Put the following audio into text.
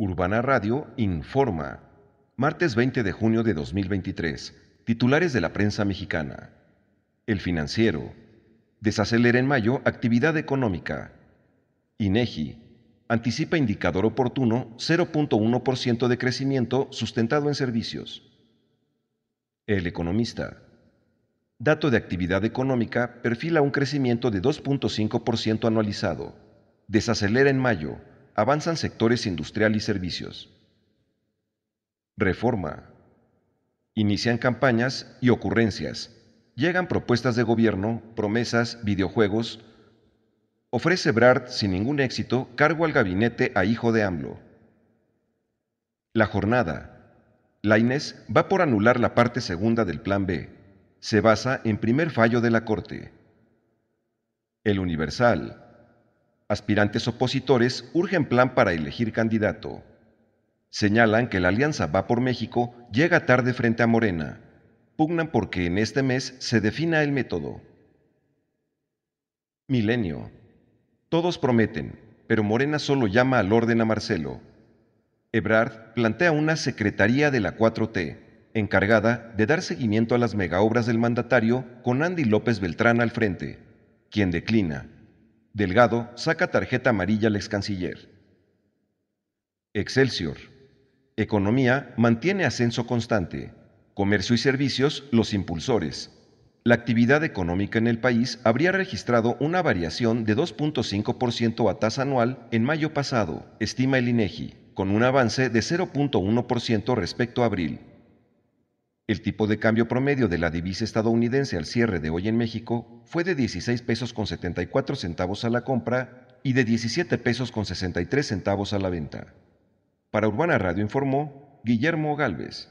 Urbana Radio informa. Martes 20 de junio de 2023. Titulares de la prensa mexicana. El financiero. Desacelera en mayo actividad económica. INEGI. Anticipa indicador oportuno 0.1% de crecimiento sustentado en servicios. El economista. Dato de actividad económica perfila un crecimiento de 2.5% anualizado. Desacelera en mayo avanzan sectores industrial y servicios. Reforma. Inician campañas y ocurrencias. Llegan propuestas de gobierno, promesas, videojuegos. Ofrece Brat sin ningún éxito, cargo al gabinete a hijo de AMLO. La jornada. Laines va por anular la parte segunda del Plan B. Se basa en primer fallo de la Corte. El Universal Aspirantes opositores urgen plan para elegir candidato. Señalan que la alianza Va por México llega tarde frente a Morena. Pugnan porque en este mes se defina el método. Milenio. Todos prometen, pero Morena solo llama al orden a Marcelo. Ebrard plantea una Secretaría de la 4T, encargada de dar seguimiento a las megaobras del mandatario con Andy López Beltrán al frente, quien declina, Delgado saca tarjeta amarilla al ex canciller. Excelsior. Economía mantiene ascenso constante. Comercio y servicios, los impulsores. La actividad económica en el país habría registrado una variación de 2.5% a tasa anual en mayo pasado, estima el INEGI, con un avance de 0.1% respecto a abril. El tipo de cambio promedio de la divisa estadounidense al cierre de hoy en México fue de 16 pesos con 74 centavos a la compra y de 17 pesos con 63 centavos a la venta. Para Urbana Radio informó Guillermo Galvez.